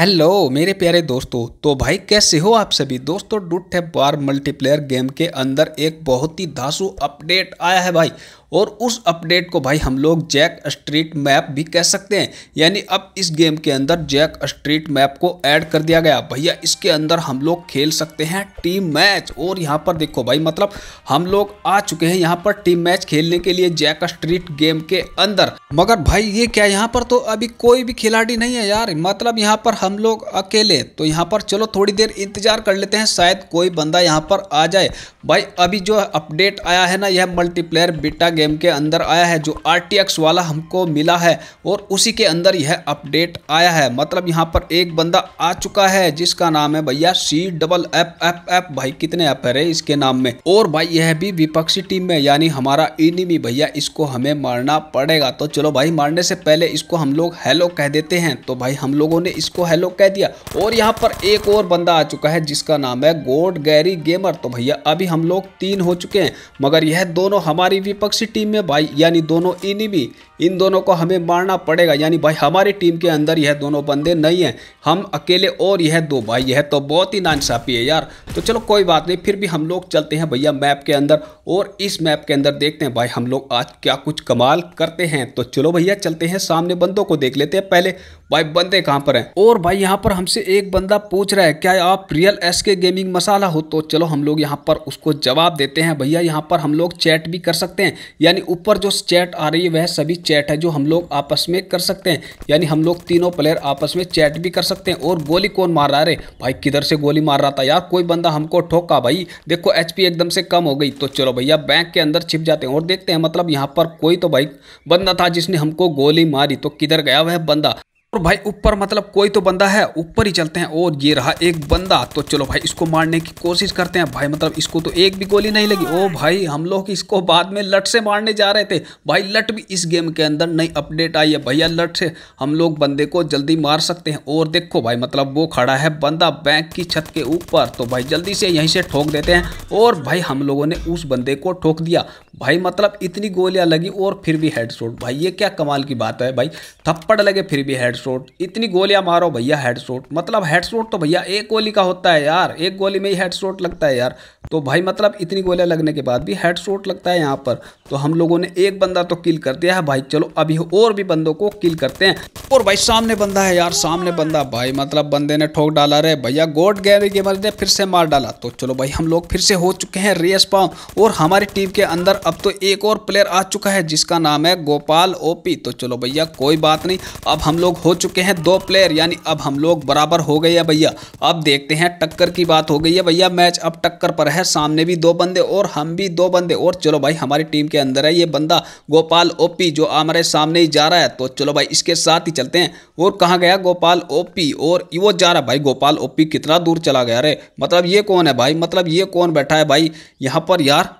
hello मेरे प्यारे दोस्तों तो भाई कैसे हो आप सभी दोस्तों डूटे है बार मल्टीप्लेयर गेम के अंदर एक बहुत ही धासु अपडेट आया है भाई और उस अपडेट को भाई हम लोग जैक स्ट्रीट मैप भी कह सकते हैं यानी अब इस गेम के अंदर जैक स्ट्रीट मैप को ऐड कर दिया गया भैया इसके अंदर हम लोग खेल सकते हैं टीम मैच और यहाँ पर देखो भाई मतलब हम लोग आ चुके हैं यहाँ पर टीम मैच खेलने के लिए जैक स्ट्रीट गेम के अंदर मगर भाई ये क्या यहाँ पर तो अभी कोई भी खिलाड़ी नहीं है यार मतलब यहाँ पर हम लोग अकेले तो यहाँ पर चलो थोड़ी देर इंतजार कर लेते हैं शायद कोई बंदा यहाँ पर आ जाए भाई अभी जो अपडेट आया है ना यह मल्टीप्लेयर बीटा गेम के अंदर आया है जो आर वाला हमको मिला है और उसी के अंदर यह अपडेट आया है मतलब यहाँ पर एक बंदा आ चुका है जिसका नाम है भैया C double F F F भाई कितने एप है इसके नाम में और भाई यह भी विपक्षी टीम में यानी हमारा इनिमी भैया इसको हमें मारना पड़ेगा तो चलो भाई मारने से पहले इसको हम लोग हेलो कह देते हैं तो भाई हम लोगों ने इसको हेलो कह दिया और यहाँ पर एक और बंदा आ चुका है जिसका नाम है गोड गैरी गेमर तो भैया अभी हम लोग तीन हो चुके हैं मगर यह दोनों हमारी विपक्षी दूसरी टीम में भाई यानी दोनों इनिमी इन दोनों को हमें मारना पड़ेगा यानी भाई हमारी टीम के अंदर यह दोनों बंदे नहीं हैं हम अकेले और यह दो भाई यह तो बहुत ही नानसाफी है यार तो चलो कोई बात नहीं फिर भी हम लोग चलते हैं भैया मैप के अंदर और इस मैप के अंदर देखते हैं भाई हम लोग आज क्या कुछ कमाल करते हैं तो चलो भैया चलते हैं सामने बंदों को देख लेते हैं पहले भाई बंदे कहाँ पर हैं और भाई यहाँ पर हमसे एक बंदा पूछ रहा है क्या आप रियल एस के गेमिंग मसाला हो तो चलो हम लोग यहाँ पर उसको जवाब देते हैं भैया यहाँ पर हम लोग चैट भी कर सकते हैं यानी ऊपर जो चैट आ रही है वह सभी चैट है जो हम लोग आपस में कर सकते हैं यानी हम लोग तीनों प्लेयर आपस में चैट भी कर सकते हैं और गोली कौन मार रहा है भाई किधर से गोली मार रहा था यार कोई बंदा हमको ठोका भाई देखो एच एकदम से कम हो गई तो चलो भैया बैंक के अंदर छिप जाते हैं और देखते हैं मतलब यहाँ पर कोई तो भाई बंदा था जिसने हमको गोली मारी तो किधर गया वह बंदा और भाई ऊपर मतलब कोई तो बंदा है ऊपर ही चलते हैं और ये रहा एक बंदा तो चलो भाई इसको मारने की कोशिश करते हैं भाई मतलब इसको तो एक भी गोली नहीं लगी ओ भाई हम लोग इसको बाद में लट से मारने जा रहे थे भाई लट भी इस गेम के अंदर नई अपडेट आई है भैया लट से हम लोग बंदे को जल्दी मार सकते हैं और देखो भाई मतलब वो खड़ा है बंदा बैंक की छत के ऊपर तो भाई जल्दी से यहीं से ठोक देते हैं और भाई हम लोगों ने उस बंदे को ठोक दिया भाई मतलब इतनी गोलियां लगी और फिर भी हेड शोट भाई ये क्या कमाल की बात है भाई थप्पड़ लगे फिर भी हेड शोट इतनी गोलियां मारो भैया हेड शोट मतलब हेड शोट तो भैया एक गोली का होता है यार एक गोली में ही हेड शोट लगता है यार तो भाई मतलब इतनी गोलियां लगने के बाद भी हेड शोट लगता है यहाँ पर तो हम लोगों ने एक बंदा तो किल कर दिया है भाई चलो अभी और भी बंदों को किल करते हैं और भाई सामने बंदा है यार सामने बंदा भाई मतलब बंदे ने ठोक डाला रहे भैया गोड गैरी गेमर ने फिर से मार डाला तो चलो भाई हम लोग फिर से हो चुके हैं रेस पाउंड और हमारी टीम के अंदर अब तो एक और प्लेयर आ चुका है जिसका नाम है गोपाल ओपी तो चलो भैया कोई बात नहीं अब हम लोग हो चुके हैं दो प्लेयर यानी अब हम लोग बराबर हो गए हैं भैया अब देखते हैं टक्कर की बात हो गई है भैया मैच अब टक्कर पर है सामने भी दो बंदे और हम भी दो बंदे और चलो भाई हमारी टीम के अंदर है ये बंदा गोपाल ओपी जो हमारे सामने ही जा रहा है तो चलो भाई इसके साथ ही चलते हैं और कहाँ गया गोपाल ओपी और वो जा रहा भाई गोपाल ओपी कितना दूर चला गया अरे मतलब ये कौन है भाई मतलब ये कौन बैठा है भाई यहाँ पर यार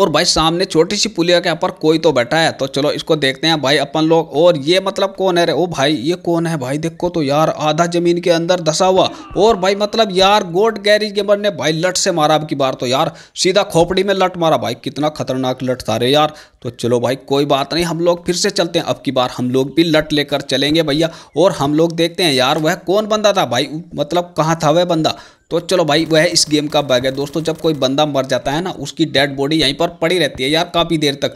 और भाई सामने छोटी सी पुलिया के ऊपर कोई तो बैठा है तो चलो इसको देखते हैं भाई अपन लोग और ये मतलब कौन है रे ओ भाई ये कौन है भाई देखो तो यार आधा जमीन के अंदर धसा हुआ और भाई मतलब यार गोट गैरी गेमर ने भाई लट से मारा अब की बार तो यार सीधा खोपड़ी में लट मारा भाई कितना खतरनाक लट था रे यार तो चलो भाई कोई बात नहीं हम लोग फिर से चलते हैं अब की बार हम लोग भी लट लेकर चलेंगे भैया और हम लोग देखते हैं यार वह कौन बंदा था भाई मतलब कहाँ था वह बंदा तो चलो भाई वह इस गेम का बैग है दोस्तों जब कोई बंदा मर जाता है ना उसकी डेड बॉडी यहीं पर पड़ी रहती है यार काफ़ी देर तक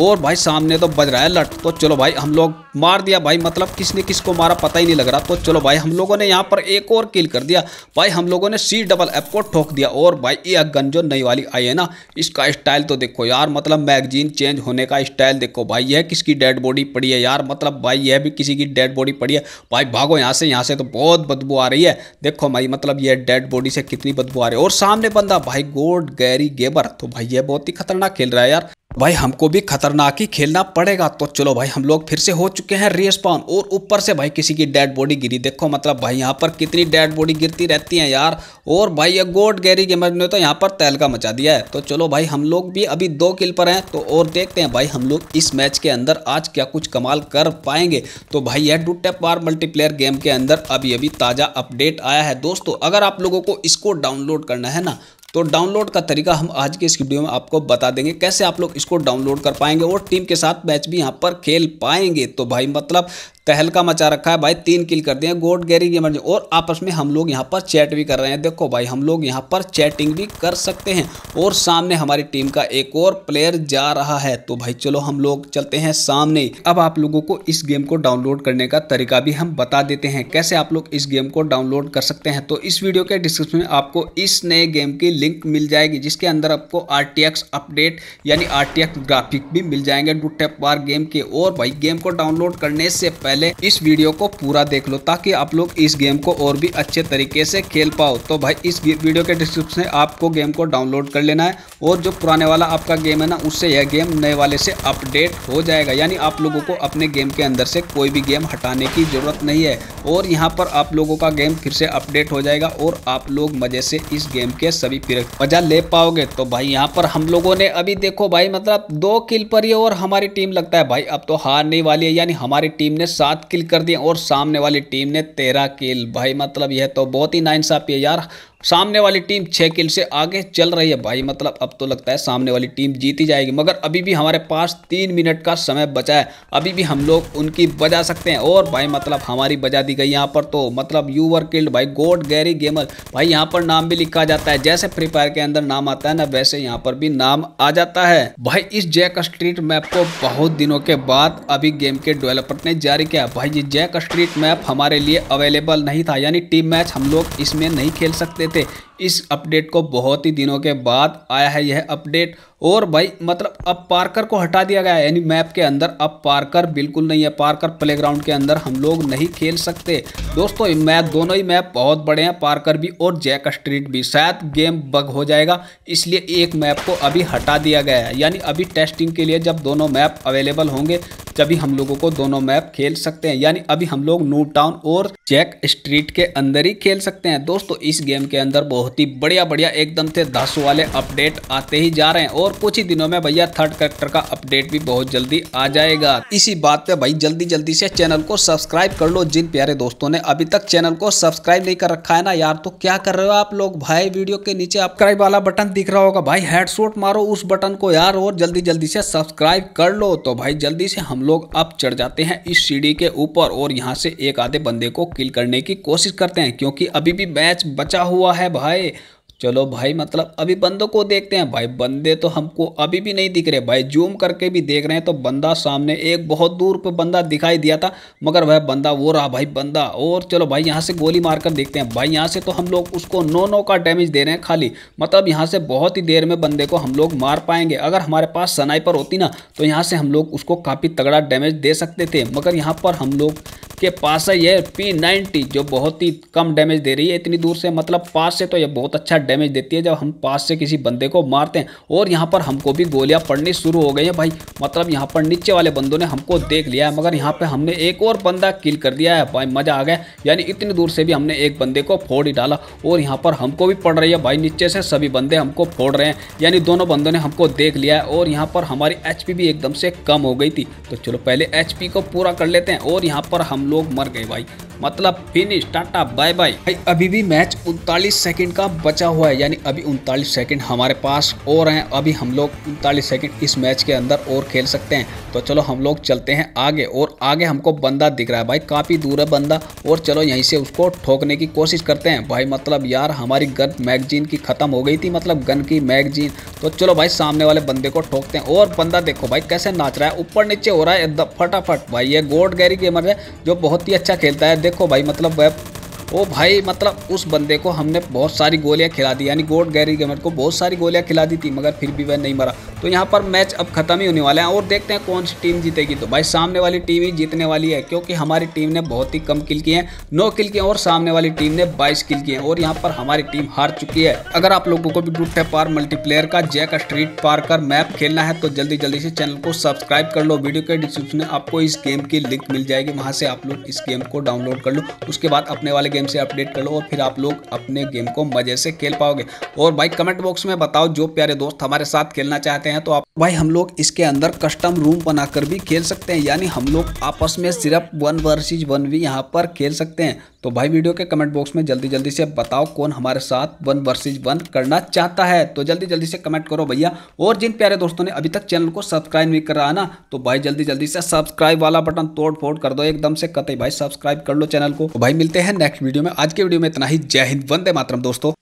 और भाई सामने तो बज रहा है लट तो चलो भाई हम लोग मार दिया भाई मतलब किसने किसको मारा पता ही नहीं लग रहा तो चलो भाई हम लोगों ने यहाँ पर एक और किल कर दिया भाई हम लोगों ने सी डबल एफ को ठोक दिया और भाई ये गन जो नई वाली आई है ना इसका स्टाइल तो देखो यार मतलब मैगजीन चेंज होने का स्टाइल देखो भाई यह किसकी डेड बॉडी पड़ी है यार मतलब भाई यह भी किसी की डेड बॉडी पड़ी है भाई भागो यहाँ से यहाँ से तो बहुत बदबू आ रही है देखो भाई मतलब यह डेड बॉडी से कितनी बदबू आ रही है और सामने बंदा भाई गोड गैरी गेबर तो भाई ये बहुत ही खतरनाक खेल रहा है यार भाई हमको भी खतरनाक ही खेलना पड़ेगा तो चलो भाई हम लोग फिर से हो चुके हैं रिस्पॉन और ऊपर से भाई किसी की डेड बॉडी गिरी देखो मतलब भाई यहाँ पर कितनी डेड बॉडी गिरती रहती है यार और भाई ये गोड गैरी गेमर ने तो यहाँ पर तहलका मचा दिया है तो चलो भाई हम लोग भी अभी दो किल पर हैं तो और देखते हैं भाई हम लोग इस मैच के अंदर आज क्या कुछ कमाल कर पाएंगे तो भाई यह डू टेप बार मल्टीप्लेयर गेम के अंदर अभी अभी ताज़ा अपडेट आया है दोस्तों अगर आप लोगों को इसको डाउनलोड करना है ना तो डाउनलोड का तरीका हम आज के इस वीडियो में आपको बता देंगे कैसे आप लोग इसको डाउनलोड कर पाएंगे और टीम के साथ मैच भी यहाँ पर खेल पाएंगे तो भाई मतलब तहलका मचा रखा है भाई तीन किल कर दिए गोड गैरी मर्जी और आपस में हम लोग यहाँ पर चैट भी कर रहे हैं देखो भाई हम लोग यहाँ पर चैटिंग भी कर सकते हैं और सामने हमारी टीम का एक और प्लेयर जा रहा है तो भाई चलो हम लोग चलते हैं सामने अब आप लोगों को इस गेम को डाउनलोड करने का तरीका भी हम बता देते हैं कैसे आप लोग इस गेम को डाउनलोड कर सकते हैं तो इस वीडियो के डिस्क्रिप्शन में आपको इस नए गेम की लिंक मिल जाएगी जिसके अंदर आपको आर अपडेट यानी आर ग्राफिक भी मिल जाएंगे डुटेपार गेम के और भाई गेम को डाउनलोड करने से पहले पहले इस वीडियो को पूरा देख लो ताकि आप लोग इस गेम को और भी अच्छे तरीके से खेल पाओ तो भाई इस वीडियो के डिस्क्रिप्शन में आपको गेम को डाउनलोड कर लेना है और जो पुराने वाला आपका गेम है ना उससे यह गेम नए वाले से अपडेट हो जाएगा यानी आप लोगों को अपने गेम के अंदर से कोई भी गेम हटाने की ज़रूरत नहीं है और यहाँ पर आप लोगों का गेम फिर से अपडेट हो जाएगा और आप लोग मज़े से इस गेम के सभी मजा ले पाओगे तो भाई यहाँ पर हम लोगों ने अभी देखो भाई मतलब दो किल पर ही और हमारी टीम लगता है भाई अब तो हार नहीं वाली है यानी हमारी टीम ने सात किल कर दिए और सामने वाली टीम ने तेरह किल भाई मतलब यह तो बहुत ही नाइंसाफ़ी है यार सामने वाली टीम छः किल से आगे चल रही है भाई मतलब अब तो लगता है सामने वाली टीम जीती जाएगी मगर अभी भी हमारे पास तीन मिनट का समय बचा है अभी भी हम लोग उनकी बजा सकते हैं और भाई मतलब हमारी बजा दी गई यहाँ पर तो मतलब यू वर किल्ड भाई गोड गैरी गेमर भाई यहाँ पर नाम भी लिखा जाता है जैसे फ्री फायर के अंदर नाम आता है ना वैसे यहाँ पर भी नाम आ जाता है भाई इस जैक स्ट्रीट मैप को बहुत दिनों के बाद अभी गेम के डेवलपर ने जारी किया भाई ये जैक स्ट्रीट मैप हमारे लिए अवेलेबल नहीं था यानी टीम मैच हम लोग इसमें नहीं खेल सकते थे इस अपडेट को बहुत ही दिनों के बाद आया है यह अपडेट और भाई मतलब अब पार्कर को हटा दिया गया है यानी मैप के अंदर अब पार्कर बिल्कुल नहीं है पार्कर प्लेग्राउंड के अंदर हम लोग नहीं खेल सकते दोस्तों मैप दोनों ही मैप बहुत बड़े हैं पार्कर भी और जैक स्ट्रीट भी शायद गेम बग हो जाएगा इसलिए एक मैप को अभी हटा दिया गया है यानी अभी टेस्टिंग के लिए जब दोनों मैप अवेलेबल होंगे तभी हम लोगों को दोनों मैप खेल सकते हैं यानी अभी हम लोग नू टाउन और चेक स्ट्रीट के अंदर ही खेल सकते हैं दोस्तों इस गेम के अंदर बहुत ही बढ़िया बढ़िया एकदम से दस वाले अपडेट आते ही जा रहे हैं और कुछ ही दिनों में भैया थर्ड करेक्टर का अपडेट भी बहुत जल्दी आ जाएगा इसी बात पे भाई जल्दी जल्दी से चैनल को सब्सक्राइब कर लो जिन प्यारे दोस्तों ने अभी तक चैनल को सब्सक्राइब नहीं कर रखा है ना यार तो क्या कर रहे हो आप लोग भाई वीडियो के नीचे अपक्राइब वाला बटन दिख रहा होगा भाई हेडसोट मारो उस बटन को यार और जल्दी जल्दी से सब्सक्राइब कर लो तो भाई जल्दी से हम लोग अब चढ़ जाते हैं इस सीढ़ी के ऊपर और यहाँ से एक आधे बंदे को किल करने की कोशिश करते हैं क्योंकि अभी भी मैच बचा हुआ है भाई चलो भाई मतलब अभी बंदों को देखते हैं भाई बंदे तो हमको अभी भी नहीं दिख रहे भाई जूम करके भी देख रहे हैं तो बंदा सामने एक बहुत दूर पे बंदा दिखाई दिया था मगर वह बंदा वो रहा भाई बंदा और चलो भाई यहाँ से गोली मारकर देखते हैं भाई यहाँ से तो हम लोग उसको नो नो का डैमेज दे रहे हैं खाली मतलब यहाँ से बहुत ही देर में बंदे को हम लोग मार पाएंगे अगर हमारे पास सनाइपर होती ना तो यहाँ से हम लोग उसको काफ़ी तगड़ा डैमेज दे सकते थे मगर यहाँ पर हम लोग इसके पास है ये पी जो बहुत ही कम डैमेज दे रही है इतनी दूर से मतलब पास से तो ये बहुत अच्छा डैमेज देती है जब हम पास से किसी बंदे को मारते हैं और यहाँ पर हमको भी गोलियाँ पड़नी शुरू हो गई हैं भाई मतलब यहाँ पर नीचे वाले बंदों ने हमको देख लिया है मगर यहाँ पर हमने एक और बंदा किल कर दिया है भाई मज़ा आ गया यानी इतनी दूर से भी हमने एक बंदे को फोड़ ही डाला और यहाँ पर हमको भी पड़ रही है भाई नीचे से सभी बंदे हमको फोड़ रहे हैं यानी दोनों बंदों ने हमको देख लिया है और यहाँ पर हमारी एच भी एकदम से कम हो गई थी तो चलो पहले एच को पूरा कर लेते हैं और यहाँ पर हम लोग मर गए भाई मतलब फिनिश टाटा बाय बाय भाई अभी भी मैच उनतालीस सेकंड का बचा हुआ है यानी अभी उनतालीस सेकंड हमारे पास और हैं अभी हम लोग उनतालीस सेकंड इस मैच के अंदर और खेल सकते हैं तो चलो हम लोग चलते हैं आगे और आगे हमको बंदा दिख रहा है भाई काफ़ी दूर है बंदा और चलो यहीं से उसको ठोकने की कोशिश करते हैं भाई मतलब यार हमारी गन मैगजीन की ख़त्म हो गई थी मतलब गन की मैगजीन तो चलो भाई सामने वाले बंदे को ठोकते हैं और बंदा देखो भाई कैसे नाच रहा है ऊपर नीचे हो रहा है फटाफट भाई ये गोड गैरी गेमर है जो बहुत ही अच्छा खेलता है देखो भाई मतलब वह ओ भाई मतलब उस बंदे को हमने बहुत सारी गोलियां खिला दी यानी गोड गैरी गेमर को बहुत सारी गोलियां खिला दी थी मगर फिर भी वह नहीं मरा तो यहाँ पर मैच अब खत्म ही होने वाला है और देखते हैं कौन सी टीम जीतेगी तो भाई सामने वाली टीम ही जीतने वाली है क्योंकि हमारी टीम ने बहुत ही कम किल किए हैं नौ किल किए और सामने वाली टीम ने बाईस किल किए और यहाँ पर हमारी टीम हार चुकी है अगर आप लोगों को भी ग्रुप है पार मल्टीप्लेयर का जैक स्ट्रीट पार कर मैप खेलना है तो जल्दी जल्दी से चैनल को सब्सक्राइब कर लो वीडियो के डिस्क्रिप्शन में आपको इस गेम की लिंक मिल जाएगी वहाँ से आप लोग इस गेम को डाउनलोड कर लो उसके बाद अपने वाले गेम गेम से अपडेट कर लो और फिर आप लोग अपने गेम को मज़े से खेल पाओगे और भाई कमेंट बॉक्स में बताओ जो प्यारे दोस्त हमारे साथ खेलना चाहते हैं तो आप भाई हम लोग इसके अंदर कस्टम रूम बनाकर भी खेल सकते हैं यानी हम लोग आपस में सिर्फ वन वर्सिज वन भी यहाँ पर खेल सकते हैं तो भाई वीडियो के कमेंट बॉक्स में जल्दी जल्दी से बताओ कौन हमारे साथ वन वर्सिज वन करना चाहता है तो जल्दी जल्दी से कमेंट करो भैया और जिन प्यारे दोस्तों ने अभी तक चैनल को सब्सक्राइब नहीं करा ना तो भाई जल्दी जल्दी से सब्सक्राइब वाला बटन तोड़ फोड़ कर दो एकदम से कतई भाई सब्सक्राइब कर लो चैनल को तो भाई मिलते हैं नेक्स्ट वीडियो में आज के वीडियो में इतना ही जय हिंद वंदे मातरम दोस्तों